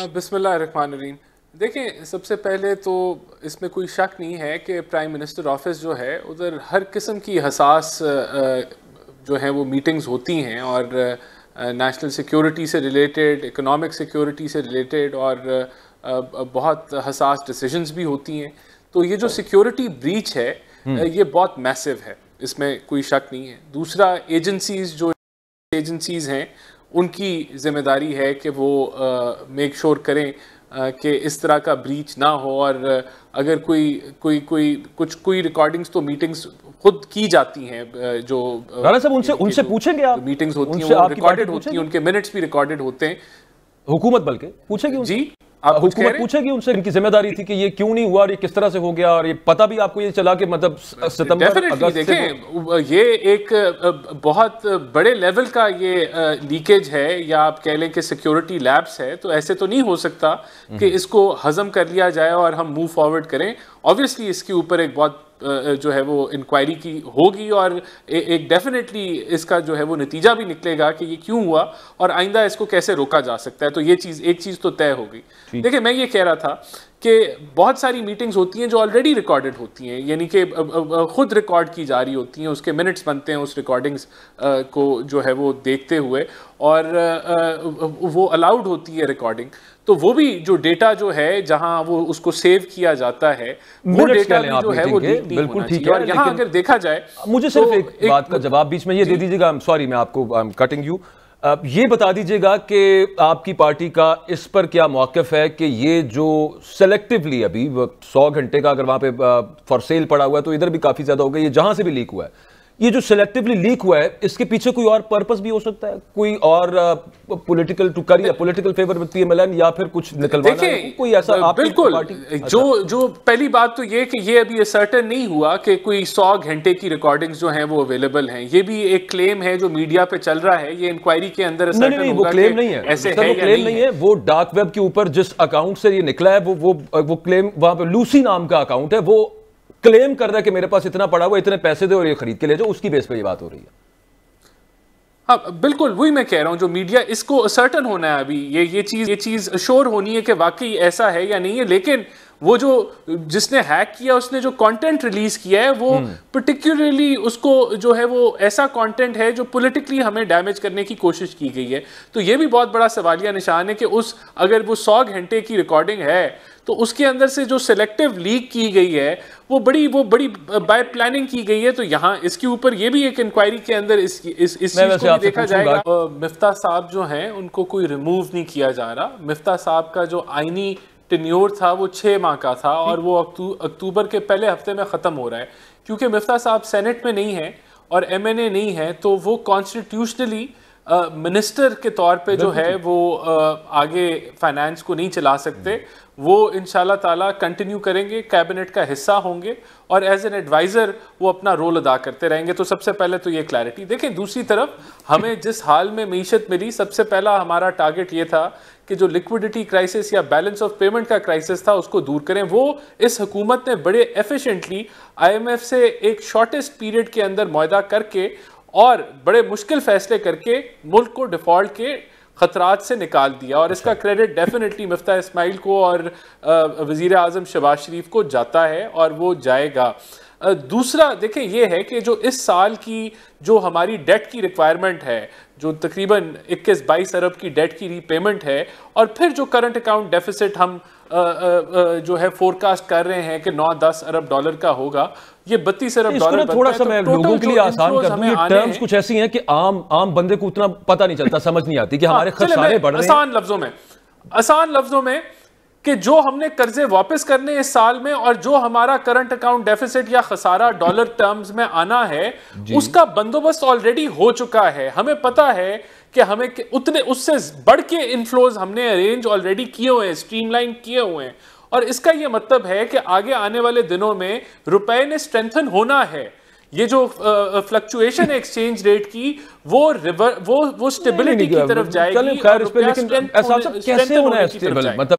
हाँ, बिसमीम देखें सबसे पहले तो इसमें कोई शक नहीं है कि प्राइम मिनिस्टर ऑफिस जो है उधर हर किस्म की हसास जो है वो मीटिंग्स होती हैं और नेशनल सिक्योरिटी से रिलेटेड इकोनॉमिक सिक्योरिटी से रिलेटेड और बहुत हसास डिसीजंस भी होती हैं तो ये जो सिक्योरिटी ब्रीच है हम्म। ये बहुत मैसिव है इसमें कोई शक नहीं है दूसरा एजेंसीज जो एजेंसीज हैं उनकी जिम्मेदारी है कि वो मेक श्योर sure करें कि इस तरह का ब्रीच ना हो और अगर कोई कोई कोई कुछ कोई रिकॉर्डिंग्स तो मीटिंग्स खुद की जाती हैं जो राणा साहब उनसे उनसे पूछेंगे आप मीटिंग्स होती हैं रिकॉर्डेड होती हैं उनके मिनट्स भी रिकॉर्डेड होते हैं हुकूमत बल्कि पूछेंगे जी आप हुकूमत पूछेगी उनसे इनकी जिम्मेदारी थी कि ये क्यों नहीं हुआ और ये किस तरह से हो गया और ये पता भी आपको ये चला कि मतलब सितंबर अगस्त देखें ये एक बहुत बड़े लेवल का ये लीकेज है या आप कह लें कि सिक्योरिटी लैब्स है तो ऐसे तो नहीं हो सकता कि हम्म। इसको हजम कर लिया जाए और हम मूव फॉरवर्ड करें ऑब्वियसली इसके ऊपर एक बहुत जो है वो इंक्वायरी की होगी और ए, एक डेफिनेटली इसका जो है वो नतीजा भी निकलेगा कि ये क्यों हुआ और आइंदा इसको कैसे रोका जा सकता है तो ये चीज़ एक चीज़ तो तय हो गई देखिए मैं ये कह रहा था कि बहुत सारी मीटिंग्स होती हैं जो ऑलरेडी रिकॉर्डेड होती हैं यानी कि खुद रिकॉर्ड की जा रही होती हैं उसके मिनट्स बनते हैं उस रिकॉर्डिंग्स को जो है वो देखते हुए और वो अलाउड होती है रिकॉर्डिंग तो वो भी जो डेटा जो है जहां वो उसको सेव किया जाता है वो डेटा भी जो है वो बिल्कुल ठीक है और यहाँ अगर देखा जाए मुझे सिर्फ तो एक बात का जवाब बीच में ये दे दीजिएगा सॉरी मैं आपको कटिंग यू आप ये बता दीजिएगा कि आपकी पार्टी का इस पर क्या मौकफ है कि ये जो सेलेक्टिवली अभी सौ घंटे का अगर वहां पे फॉर सेल पड़ा हुआ है तो इधर भी काफ़ी ज़्यादा हो गया ये जहां से भी लीक हुआ है ये जो सिलेक्टिवली लीक हुआ है इसके पीछे कोई और पर्पस भी हो सकता है कोई और पॉलिटिकल टू या पॉलिटिकल फेवर विद पीएमएलएन या फिर कुछ निकलवाना है कोई ऐसा आप बिल्कुल अच्छा। जो जो पहली बात तो ये कि ये अभी सर्टन नहीं हुआ कि कोई सौ घंटे की रिकॉर्डिंग्स जो हैं वो अवेलेबल हैं ये भी एक क्लेम है जो मीडिया पे चल रहा है ये इंक्वायरी के अंदर नहीं, नहीं, वो क्लेम नहीं है ऐसे है क्लेम नहीं है वो डार्क वेब के ऊपर जिस अकाउंट से ये निकला है वो वो क्लेम वहां पे लूसी नाम का अकाउंट है वो क्लेम कर रहा है कि मेरे पास इतना पड़ा हुआ इतने पैसे दे और ये खरीद के ले जाओ उसकी बेस पर ये बात हो रही है हाँ बिल्कुल वही मैं कह रहा हूँ जो मीडिया इसको सर्टन होना है अभी ये ये चीज़ ये चीज़ श्योर होनी है कि वाकई ऐसा है या नहीं है लेकिन वो जो जिसने हैक किया उसने जो कंटेंट रिलीज किया है वो पर्टिकुलरली हम्म। उसको जो है वो ऐसा कंटेंट है जो पॉलिटिकली हमें डैमेज करने की कोशिश की गई है तो ये भी बहुत बड़ा सवालिया निशान है कि उस अगर वो सौ घंटे की रिकॉर्डिंग है तो उसके अंदर से जो सिलेक्टिव लीक की गई है वो बड़ी वो बड़ी बाय प्लानिंग की गई है तो यहाँ इसके ऊपर ये भी एक इंक्वायरी के अंदर इस इस इस चीज को देखा जाएगा मिफ्ता साहब जो हैं उनको कोई रिमूव नहीं किया जा रहा मिफ्ता साहब का जो आईनी टेन्योर था वो छः माह का था और वो अक्टूबर के पहले हफ्ते में ख़त्म हो रहा है क्योंकि मिफ्ता साहब सेनेट में नहीं है और एम नहीं है तो वो कॉन्स्टिट्यूशनली मिनिस्टर के तौर पे जो है वो आगे फाइनेंस को नहीं चला सकते वो इन ताला कंटिन्यू करेंगे कैबिनेट का हिस्सा होंगे और एज एन एडवाइज़र वो अपना रोल अदा करते रहेंगे तो सबसे पहले तो ये क्लैरिटी देखें दूसरी तरफ हमें जिस हाल में मीशत मिली सबसे पहला हमारा टारगेट ये था कि जो लिक्विडिटी क्राइसिस या बैलेंस ऑफ पेमेंट का क्राइसिस था उसको दूर करें वो इस हुकूमत ने बड़े एफिशिएंटली आईएमएफ से एक शॉर्टेस्ट पीरियड के अंदर मुहिदा करके और बड़े मुश्किल फैसले करके मुल्क को डिफॉल्ट के खतरात से निकाल दिया और इसका क्रेडिट डेफिनेटली मफ्ता इसमाइल को और वजीर अजम शबाज शरीफ को जाता है और वो जाएगा दूसरा देखें यह है कि जो इस साल की जो हमारी डेट की रिक्वायरमेंट है जो तकरीबन 21-22 अरब की डेट की रीपेमेंट है और फिर जो करंट अकाउंट डेफिसिट हम जो है फोरकास्ट कर रहे हैं कि 9-10 अरब डॉलर का होगा ये बत्तीस अरब डॉलर थोड़ा सा मैं तो लोगों के लिए आसान कर दूं ये टर्म्स कुछ ऐसी हैं कि आम आम बंदे को उतना पता नहीं चलता समझ नहीं आती कि हाँ, हमारे खर्चे बढ़ रहे हैं आसान लफ्जों में आसान लफ्जों में कि जो हमने कर्जे वापस करने इस साल में और जो हमारा करंट अकाउंट डेफिसिट या खसारा डॉलर टर्म्स में आना है उसका बंदोबस्त ऑलरेडी हो चुका है हमें पता है कि हमें उतने उससे बढ़ के इनफ्लोज हमने अरेंज ऑलरेडी किए हुए हैं स्ट्रीमलाइन किए हुए हैं और इसका यह मतलब है कि आगे आने वाले दिनों में रुपए ने स्ट्रेंथन होना है ये जो फ्लक्चुएशन है एक्सचेंज रेट की वो रिवर वो वो स्टेबिलिटी की तरफ जाएगी कैसे होना है स्टेबल मतलब